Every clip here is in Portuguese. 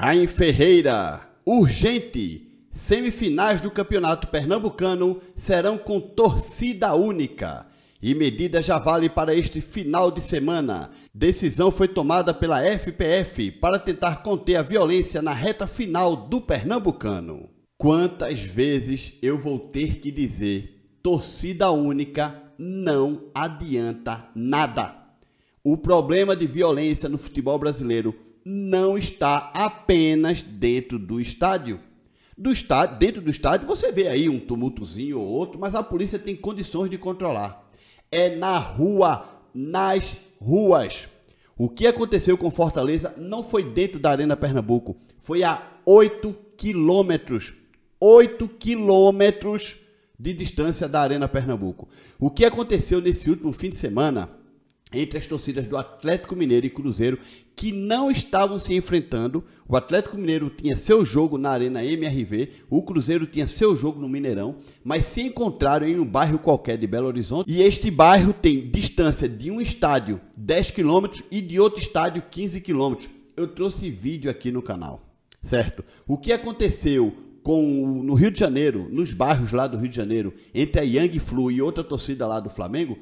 Raim Ferreira, urgente! Semifinais do Campeonato Pernambucano serão com torcida única. E medida já vale para este final de semana. Decisão foi tomada pela FPF para tentar conter a violência na reta final do Pernambucano. Quantas vezes eu vou ter que dizer: torcida única não adianta nada. O problema de violência no futebol brasileiro não está apenas dentro do estádio. Do estádio, dentro do estádio você vê aí um tumultozinho ou outro, mas a polícia tem condições de controlar. É na rua, nas ruas. O que aconteceu com Fortaleza não foi dentro da Arena Pernambuco, foi a 8 quilômetros. 8 quilômetros de distância da Arena Pernambuco. O que aconteceu nesse último fim de semana entre as torcidas do Atlético Mineiro e Cruzeiro, que não estavam se enfrentando. O Atlético Mineiro tinha seu jogo na Arena MRV, o Cruzeiro tinha seu jogo no Mineirão, mas se encontraram em um bairro qualquer de Belo Horizonte. E este bairro tem distância de um estádio 10 quilômetros e de outro estádio 15 quilômetros. Eu trouxe vídeo aqui no canal, certo? O que aconteceu com, no Rio de Janeiro, nos bairros lá do Rio de Janeiro, entre a Yang Flu e outra torcida lá do Flamengo,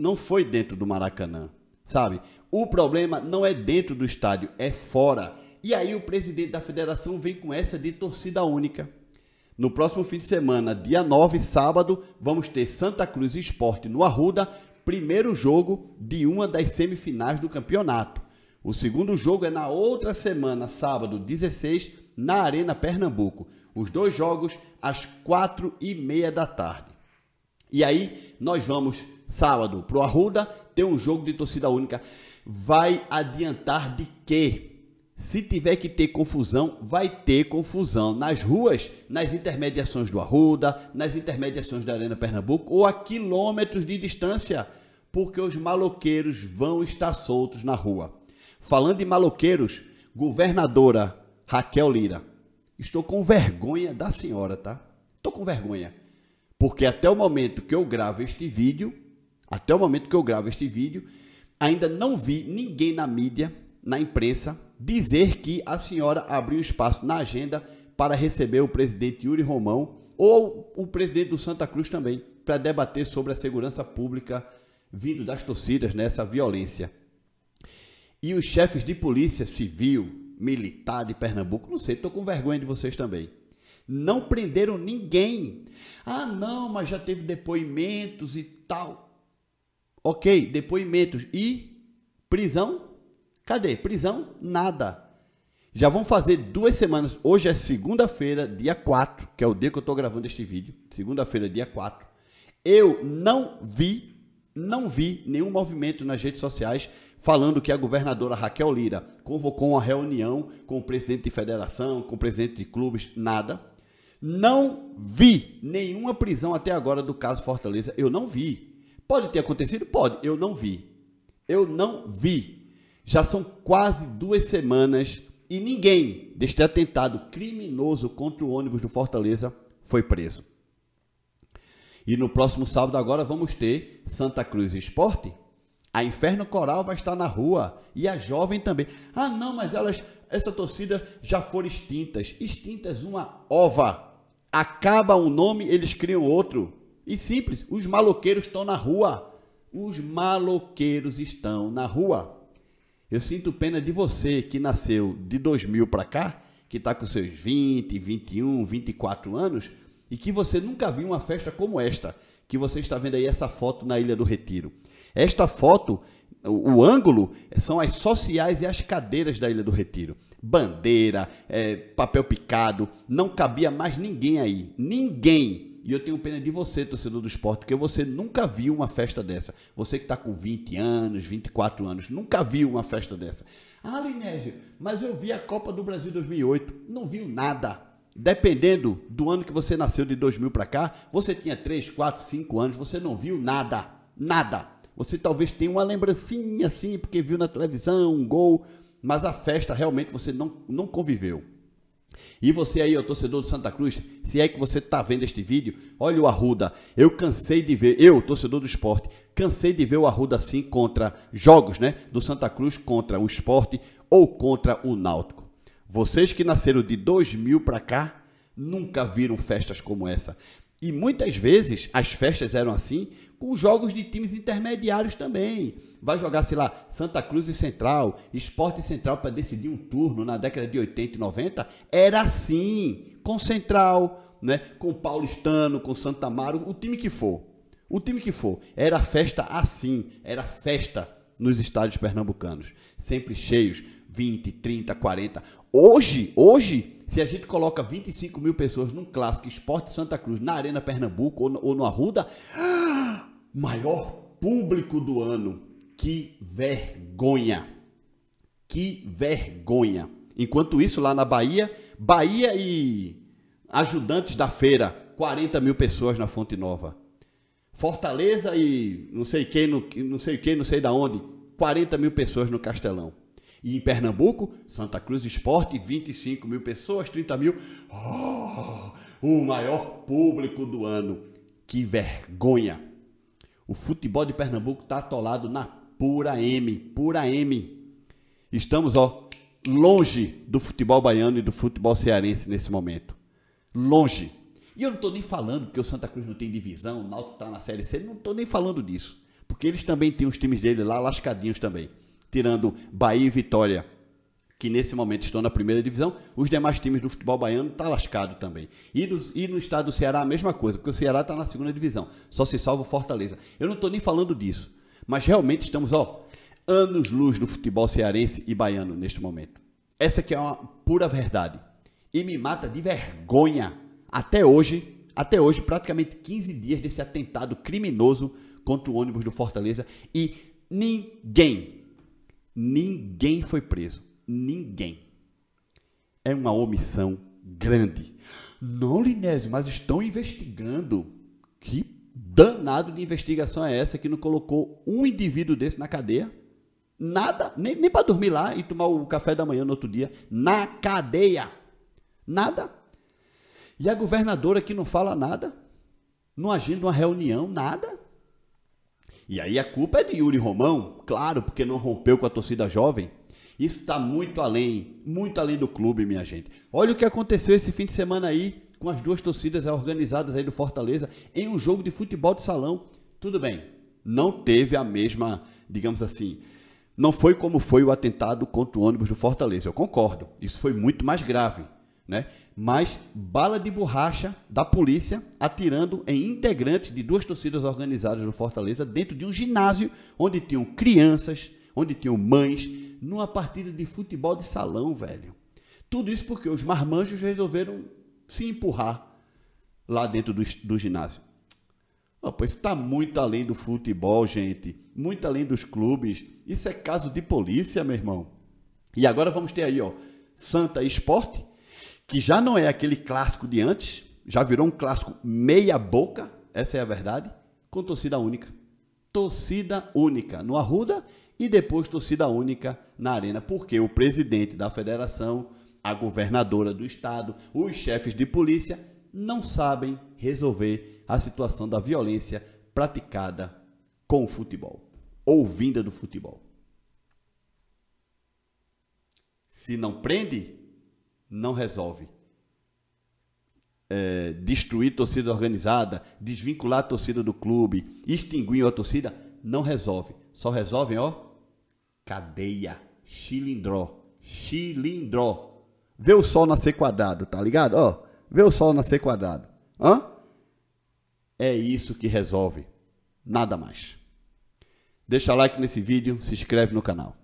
não foi dentro do Maracanã, sabe? O problema não é dentro do estádio, é fora. E aí o presidente da federação vem com essa de torcida única. No próximo fim de semana, dia 9, sábado, vamos ter Santa Cruz Esporte no Arruda, primeiro jogo de uma das semifinais do campeonato. O segundo jogo é na outra semana, sábado 16, na Arena Pernambuco. Os dois jogos às quatro e meia da tarde. E aí nós vamos sábado, pro Arruda ter um jogo de torcida única. Vai adiantar de quê? Se tiver que ter confusão, vai ter confusão nas ruas, nas intermediações do Arruda, nas intermediações da Arena Pernambuco ou a quilômetros de distância, porque os maloqueiros vão estar soltos na rua. Falando em maloqueiros, governadora Raquel Lira, estou com vergonha da senhora, tá? Estou com vergonha. Porque até o momento que eu gravo este vídeo, até o momento que eu gravo este vídeo, ainda não vi ninguém na mídia, na imprensa, dizer que a senhora abriu espaço na agenda para receber o presidente Yuri Romão ou o presidente do Santa Cruz também, para debater sobre a segurança pública vindo das torcidas nessa né, violência. E os chefes de polícia civil, militar de Pernambuco, não sei, estou com vergonha de vocês também. Não prenderam ninguém. Ah, não, mas já teve depoimentos e tal. Ok, depoimentos e prisão? Cadê? Prisão? Nada. Já vão fazer duas semanas. Hoje é segunda-feira, dia 4, que é o dia que eu estou gravando este vídeo. Segunda-feira, dia 4. Eu não vi, não vi nenhum movimento nas redes sociais falando que a governadora Raquel Lira convocou uma reunião com o presidente de federação, com o presidente de clubes, nada. Não vi nenhuma prisão até agora do caso Fortaleza. Eu não vi. Pode ter acontecido? Pode. Eu não vi. Eu não vi. Já são quase duas semanas e ninguém deste atentado criminoso contra o ônibus do Fortaleza foi preso. E no próximo sábado agora vamos ter Santa Cruz Esporte. A Inferno Coral vai estar na rua e a jovem também. Ah, não, mas elas, essa torcida já foram extintas. Extintas uma ova. Acaba um nome, eles criam outro e simples. Os maloqueiros estão na rua. Os maloqueiros estão na rua. Eu sinto pena de você que nasceu de 2000 para cá, que está com seus 20, 21, 24 anos e que você nunca viu uma festa como esta, que você está vendo aí essa foto na Ilha do Retiro. Esta foto o, o, ângulo são as sociais e as cadeiras da Ilha do Retiro. Bandeira, é, papel picado, não cabia mais ninguém aí. Ninguém e eu tenho pena de você, torcedor do esporte, porque você nunca viu uma festa dessa. Você que está com 20 anos, 24 anos, nunca viu uma festa dessa. Ah, Linésio, mas eu vi a Copa do Brasil 2008. Não viu nada. Dependendo do ano que você nasceu, de 2000 para cá, você tinha 3, 4, 5 anos, você não viu nada. Nada. Você talvez tenha uma lembrancinha assim, porque viu na televisão um gol, mas a festa realmente você não, não conviveu. E você aí, torcedor do Santa Cruz, se é que você está vendo este vídeo, olha o Arruda. Eu cansei de ver, eu, torcedor do esporte, cansei de ver o Arruda assim contra jogos, né? Do Santa Cruz contra o esporte ou contra o Náutico. Vocês que nasceram de 2000 para cá, nunca viram festas como essa. E muitas vezes as festas eram assim com jogos de times intermediários também. Vai jogar, sei lá, Santa Cruz e Central, Esporte Central para decidir um turno na década de 80 e 90. Era assim, com Central, né, com Paulistano, com Santa Amaro, o time que for. O time que for. Era festa assim, era festa nos estádios pernambucanos. Sempre cheios, 20, 30, 40. Hoje, hoje, se a gente coloca 25 mil pessoas num clássico Esporte Santa Cruz na Arena Pernambuco ou no, ou no Arruda, Maior público do ano. Que vergonha! Que vergonha! Enquanto isso, lá na Bahia, Bahia e ajudantes da feira, 40 mil pessoas na Fonte Nova. Fortaleza e não sei quem, não, sei quem, não sei da onde, 40 mil pessoas no Castelão. E em Pernambuco, Santa Cruz Esporte, 25 mil pessoas, 30 mil. Oh, o maior público do ano. Que vergonha! O futebol de Pernambuco está atolado na pura M, pura M. Estamos, ó, longe do futebol baiano e do futebol cearense nesse momento. Longe. E eu não estou nem falando que o Santa Cruz não tem divisão, o Náutico está na Série C, não estou nem falando disso. Porque eles também têm os times dele lá lascadinhos também. Tirando Bahia e Vitória que nesse momento estão na primeira divisão, os demais times do futebol baiano estão tá lascado também. E no, e no, estado do Ceará a mesma coisa, porque o Ceará está na segunda divisão, só se salva o Fortaleza. Eu não estou nem falando disso, mas realmente estamos, ó, anos-luz do futebol cearense e baiano neste momento. Essa que é uma pura verdade. E me mata de vergonha até hoje, até hoje, praticamente 15 dias desse atentado criminoso contra o ônibus do Fortaleza e ninguém, ninguém foi preso ninguém. É uma omissão grande. Não, Linésio, mas estão investigando. Que danado de investigação é essa que não colocou um indivíduo desse na cadeia? Nada, nem, nem para dormir lá e tomar o café da manhã no outro dia. Na cadeia. Nada. E a governadora que não fala nada, não agindo uma reunião, nada. E aí a culpa é de Yuri Romão, claro, porque não rompeu com a torcida jovem. Isso está muito além, muito além do clube, minha gente. Olha o que aconteceu esse fim de semana aí com as duas torcidas organizadas aí do Fortaleza em um jogo de futebol de salão. Tudo bem, não teve a mesma, digamos assim, não foi como foi o atentado contra o ônibus do Fortaleza. Eu concordo, isso foi muito mais grave, né? Mas bala de borracha da polícia atirando em integrantes de duas torcidas organizadas do Fortaleza dentro de um ginásio onde tinham crianças, onde tinham mães, numa partida de futebol de salão, velho. Tudo isso porque os marmanjos resolveram se empurrar lá dentro do, do ginásio. Oh, pois está muito além do futebol, gente. Muito além dos clubes. Isso é caso de polícia, meu irmão. E agora vamos ter aí, ó, Santa Esporte, que já não é aquele clássico de antes, já virou um clássico meia boca, essa é a verdade, com torcida única. Torcida única no Arruda e depois torcida única na arena, porque o presidente da federação, a governadora do estado, os chefes de polícia não sabem resolver a situação da violência praticada com o futebol ou vinda do futebol. Se não prende, não resolve. É, destruir torcida organizada, desvincular a torcida do clube, extinguir a torcida, não resolve. Só resolvem, ó, cadeia, chilindró, chilindró. Vê o sol nascer quadrado, tá ligado? Ó, vê o sol nascer quadrado. Hã? É isso que resolve, nada mais. Deixa like nesse vídeo, se inscreve no canal.